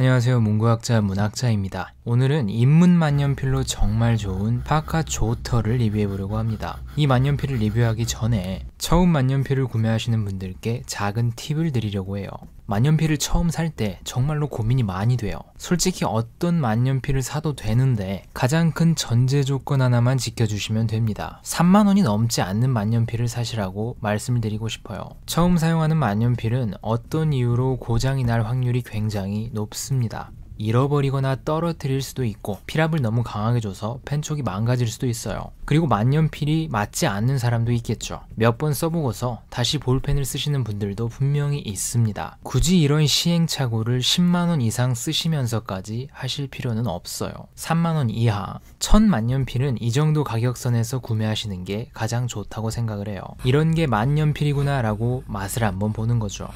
안녕하세요. 문구학자 문학자입니다. 오늘은 인문만년필로 정말 좋은 파카조터를 리뷰해보려고 합니다. 이 만년필을 리뷰하기 전에 처음 만년필을 구매하시는 분들께 작은 팁을 드리려고 해요. 만년필을 처음 살 때 정말로 고민이 많이 돼요. 솔직히 어떤 만년필을 사도 되는데 가장 큰 전제 조건 하나만 지켜주시면 됩니다. 3만원이 넘지 않는 만년필을 사시라고 말씀을 드리고 싶어요. 처음 사용하는 만년필은 어떤 이유로 고장이 날 확률이 굉장히 높습니다. 잃어버리거나 떨어뜨릴 수도 있고 피랍을 너무 강하게 줘서 펜촉이 망가질 수도 있어요. 그리고 만년필이 맞지 않는 사람도 있겠죠. 몇 번 써보고서 다시 볼펜을 쓰시는 분들도 분명히 있습니다. 굳이 이런 시행착오를 10만원 이상 쓰시면서까지 하실 필요는 없어요. 3만원 이하, 천 만년필은 이 정도 가격선에서 구매하시는 게 가장 좋다고 생각을 해요. 이런 게 만년필이구나 라고 맛을 한번 보는 거죠.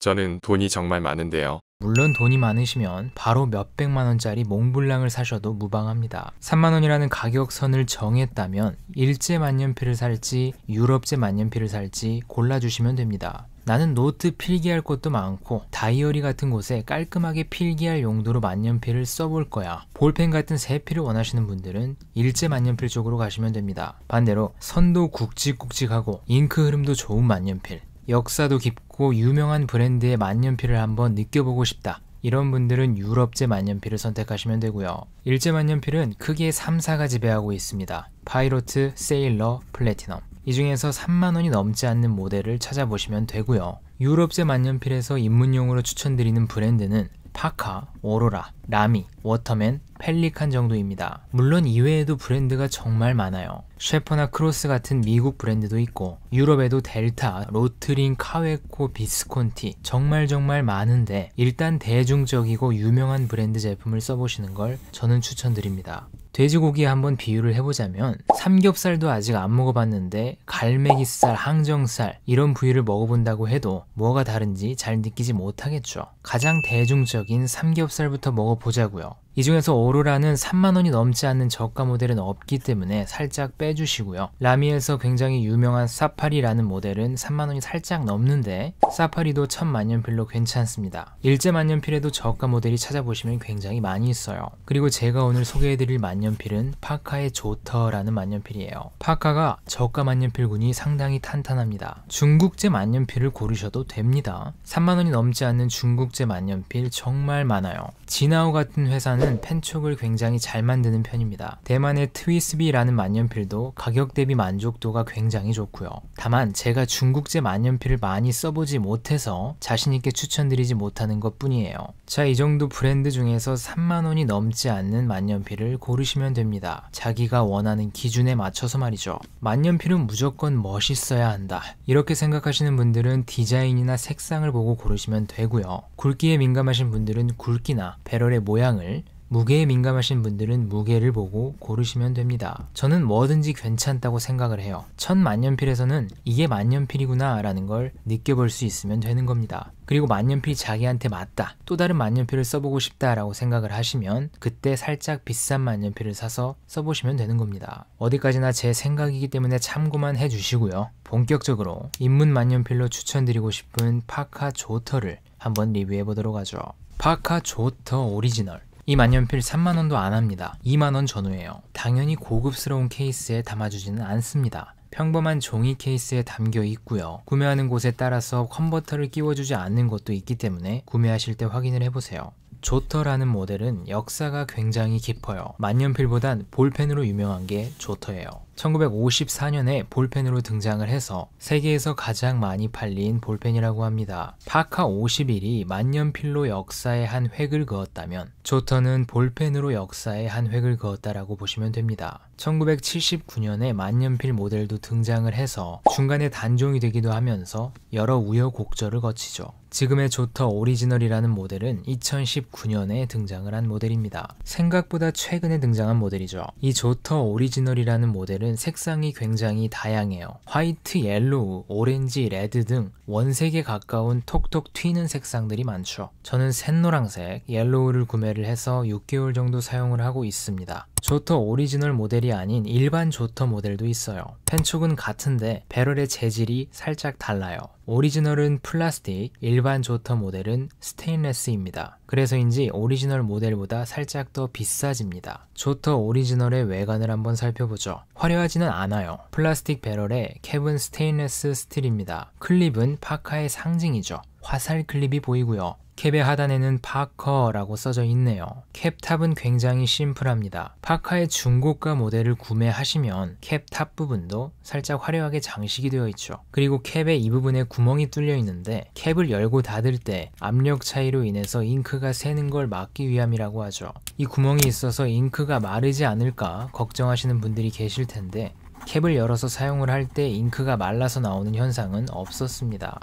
저는 돈이 정말 많은데요. 물론 돈이 많으시면 바로 몇백만원짜리 몽블랑을 사셔도 무방합니다. 3만원이라는 가격선을 정했다면 일제 만년필을 살지 유럽제 만년필을 살지 골라주시면 됩니다. 나는 노트 필기할 것도 많고 다이어리 같은 곳에 깔끔하게 필기할 용도로 만년필을 써볼 거야. 볼펜 같은 새필을 원하시는 분들은 일제 만년필 쪽으로 가시면 됩니다. 반대로 선도 굵직굵직하고 잉크 흐름도 좋은 만년필 역사도 깊고 유명한 브랜드의 만년필을 한번 느껴보고 싶다. 이런 분들은 유럽제 만년필을 선택하시면 되고요. 일제 만년필은 크게 3사가 지배하고 있습니다. 파이로트, 세일러, 플래티넘. 이 중에서 3만원이 넘지 않는 모델을 찾아보시면 되고요. 유럽제 만년필에서 입문용으로 추천드리는 브랜드는 파카, 오로라, 라미, 워터맨, 펠리칸 정도입니다. 물론 이외에도 브랜드가 정말 많아요. 셰퍼나 크로스 같은 미국 브랜드도 있고 유럽에도 델타, 로트린, 카웨코, 비스콘티 정말 정말 많은데 일단 대중적이고 유명한 브랜드 제품을 써보시는 걸 저는 추천드립니다. 돼지고기 한번 비유를 해보자면 삼겹살도 아직 안 먹어봤는데 갈매기살, 항정살 이런 부위를 먹어본다고 해도 뭐가 다른지 잘 느끼지 못하겠죠. 가장 대중적인 삼겹살부터 먹어보자고요. 이 중에서 오로라는 3만원이 넘지 않는 저가 모델은 없기 때문에 살짝 빼주시고요. 라미에서 굉장히 유명한 사파리라는 모델은 3만원이 살짝 넘는데 사파리도 1 0만년필로 괜찮습니다. 일제만년필에도 저가 모델이 찾아보시면 굉장히 많이 있어요. 그리고 제가 오늘 소개해드릴 만년필은 파카의 조터라는 만년필이에요. 파카가 저가 만년필군이 상당히 탄탄합니다. 중국제 만년필을 고르셔도 됩니다. 3만원이 넘지 않는 중국제 만년필 정말 많아요. 진아오 같은 회사는 저는 펜촉을 굉장히 잘 만드는 편입니다. 대만의 트위스비라는 만년필도 가격 대비 만족도가 굉장히 좋고요. 다만 제가 중국제 만년필을 많이 써보지 못해서 자신있게 추천드리지 못하는 것 뿐이에요. 자, 이 정도 브랜드 중에서 3만원이 넘지 않는 만년필을 고르시면 됩니다. 자기가 원하는 기준에 맞춰서 말이죠. 만년필은 무조건 멋있어야 한다. 이렇게 생각하시는 분들은 디자인이나 색상을 보고 고르시면 되고요. 굵기에 민감하신 분들은 굵기나 배럴의 모양을 무게에 민감하신 분들은 무게를 보고 고르시면 됩니다. 저는 뭐든지 괜찮다고 생각을 해요. 첫 만년필에서는 이게 만년필이구나 라는 걸 느껴볼 수 있으면 되는 겁니다. 그리고 만년필이 자기한테 맞다. 또 다른 만년필을 써보고 싶다라고 생각을 하시면 그때 살짝 비싼 만년필을 사서 써보시면 되는 겁니다. 어디까지나 제 생각이기 때문에 참고만 해주시고요. 본격적으로 입문 만년필로 추천드리고 싶은 파카 조터를 한번 리뷰해 보도록 하죠. 파카 조터 오리지널 이 만년필 3만원도 안 합니다. 2만원 전후에요 당연히 고급스러운 케이스에 담아주지는 않습니다. 평범한 종이 케이스에 담겨 있고요. 구매하는 곳에 따라서 컨버터를 끼워주지 않는 것도 있기 때문에 구매하실 때 확인을 해보세요. 조터라는 모델은 역사가 굉장히 깊어요. 만년필보단 볼펜으로 유명한 게 조터예요. 1954년에 볼펜으로 등장을 해서 세계에서 가장 많이 팔린 볼펜이라고 합니다. 파카 51이 만년필로 역사의 한 획을 그었다면 조터는 볼펜으로 역사의 한 획을 그었다라고 보시면 됩니다. 1979년에 만년필 모델도 등장을 해서 중간에 단종이 되기도 하면서 여러 우여곡절을 거치죠. 지금의 조터 오리지널이라는 모델은 2019년에 등장을 한 모델입니다. 생각보다 최근에 등장한 모델이죠. 이 조터 오리지널이라는 모델은 색상이 굉장히 다양해요. 화이트, 옐로우, 오렌지, 레드 등 원색에 가까운 톡톡 튀는 색상들이 많죠. 저는 샛노랑색, 옐로우를 구매를 해서 6개월 정도 사용을 하고 있습니다. 조터 오리지널 모델이 아닌 일반 조터 모델도 있어요. 펜촉은 같은데 배럴의 재질이 살짝 달라요. 오리지널은 플라스틱, 일반 조터 모델은 스테인레스입니다. 그래서인지 오리지널 모델보다 살짝 더 비싸집니다. 조터 오리지널의 외관을 한번 살펴보죠. 화려하지는 않아요. 플라스틱 배럴의 캡은 스테인레스 스틸입니다. 클립은 파카의 상징이죠. 화살 클립이 보이고요. 캡의 하단에는 파커라고 써져 있네요. 캡탑은 굉장히 심플합니다. 파카의 중고가 모델을 구매하시면 캡탑 부분도 살짝 화려하게 장식이 되어 있죠. 그리고 캡의 이 부분에 구멍이 뚫려 있는데 캡을 열고 닫을 때 압력 차이로 인해서 잉크가 새는 걸 막기 위함이라고 하죠. 이 구멍이 있어서 잉크가 마르지 않을까 걱정하시는 분들이 계실 텐데 캡을 열어서 사용을 할 때 잉크가 말라서 나오는 현상은 없었습니다.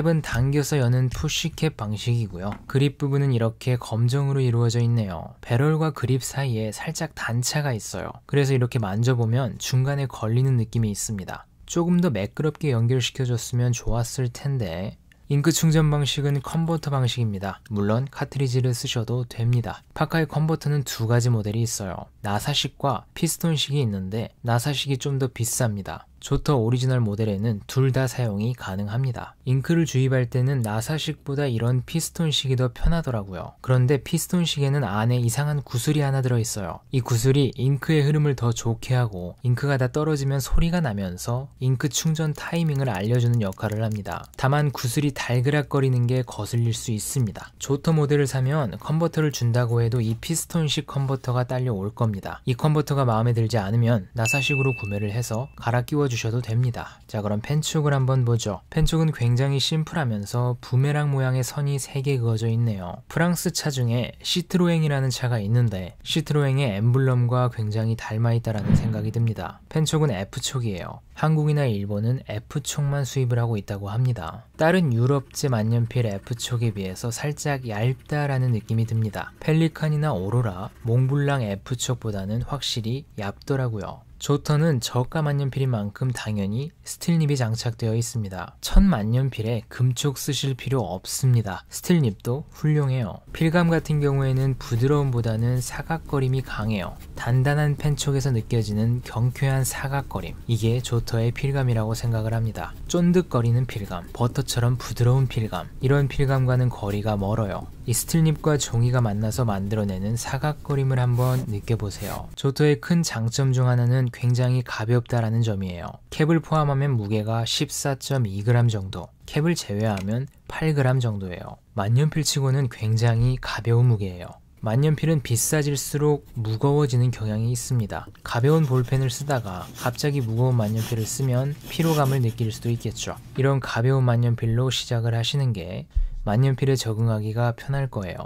캡은 당겨서 여는 푸쉬캡 방식이고요. 그립 부분은 이렇게 검정으로 이루어져 있네요. 배럴과 그립 사이에 살짝 단차가 있어요. 그래서 이렇게 만져보면 중간에 걸리는 느낌이 있습니다. 조금 더 매끄럽게 연결시켜줬으면 좋았을 텐데 잉크 충전 방식은 컨버터 방식입니다. 물론 카트리지를 쓰셔도 됩니다. 파카의 컨버터는 두 가지 모델이 있어요. 나사식과 피스톤식이 있는데 나사식이 좀 더 비쌉니다. 조터 오리지널 모델에는 둘 다 사용이 가능합니다. 잉크를 주입할 때는 나사식보다 이런 피스톤식이 더 편하더라고요. 그런데 피스톤식에는 안에 이상한 구슬이 하나 들어있어요. 이 구슬이 잉크의 흐름을 더 좋게 하고 잉크가 다 떨어지면 소리가 나면서 잉크 충전 타이밍을 알려주는 역할을 합니다. 다만 구슬이 달그락거리는 게 거슬릴 수 있습니다. 조터 모델을 사면 컨버터를 준다고 해도 이 피스톤식 컨버터가 딸려올 겁니다. 이 컨버터가 마음에 들지 않으면 나사식으로 구매를 해서 갈아 끼워 주셔도 됩니다. 자 그럼 펜축을 한번 보죠. 펜축은 굉장히 심플하면서 부메랑 모양의 선이 3개 그어져 있네요. 프랑스 차 중에 시트로행이라는 차가 있는데 시트로행의 엠블럼과 굉장히 닮아있다라는 생각이 듭니다. 펜촉은 F촉이에요. 한국이나 일본은 F촉만 수입을 하고 있다고 합니다. 다른 유럽제 만년필 F촉에 비해서 살짝 얇다라는 느낌이 듭니다. 펠리칸이나 오로라, 몽블랑 F촉보다는 확실히 얇더라고요. 조터는 저가 만년필인 만큼 당연히 스틸립이 장착되어 있습니다. 천 만년필에 금쪽 쓰실 필요 없습니다. 스틸립도 훌륭해요. 필감 같은 경우에는 부드러움보다는 사각거림이 강해요. 단단한 펜촉에서 느껴지는 경쾌한 사각거림. 이게 조터의 필감이라고 생각을 합니다. 쫀득거리는 필감, 버터처럼 부드러운 필감. 이런 필감과는 거리가 멀어요. 이스틸잎과 종이가 만나서 만들어내는 사각거림을 한번 느껴보세요. 조토의큰 장점 중 하나는 굉장히 가볍다라는 점이에요. 캡을 포함하면 무게가 14.2g 정도, 캡을 제외하면 8g 정도예요. 만년필치고는 굉장히 가벼운 무게예요. 만년필은 비싸질수록 무거워지는 경향이 있습니다. 가벼운 볼펜을 쓰다가 갑자기 무거운 만년필을 쓰면 피로감을 느낄 수도 있겠죠. 이런 가벼운 만년필로 시작을 하시는 게 만년필에 적응하기가 편할 거예요.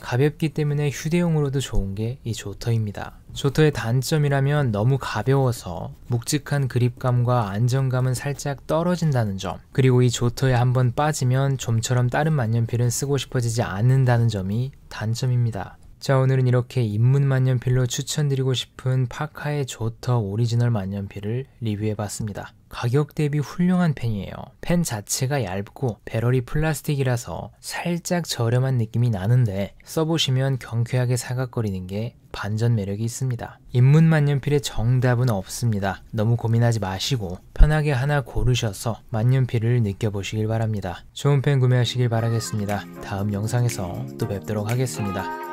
가볍기 때문에 휴대용으로도 좋은 게 이 조터입니다. 조터의 단점이라면 너무 가벼워서 묵직한 그립감과 안정감은 살짝 떨어진다는 점 그리고 이 조터에 한번 빠지면 좀처럼 다른 만년필은 쓰고 싶어지지 않는다는 점이 단점입니다. 자, 오늘은 이렇게 입문 만년필로 추천드리고 싶은 파카의 조터 오리지널 만년필을 리뷰해봤습니다. 가격 대비 훌륭한 펜이에요. 펜 자체가 얇고 배럴이 플라스틱이라서 살짝 저렴한 느낌이 나는데 써보시면 경쾌하게 사각거리는 게 반전 매력이 있습니다. 입문 만년필의 정답은 없습니다. 너무 고민하지 마시고 편하게 하나 고르셔서 만년필을 느껴보시길 바랍니다. 좋은 펜 구매하시길 바라겠습니다. 다음 영상에서 또 뵙도록 하겠습니다.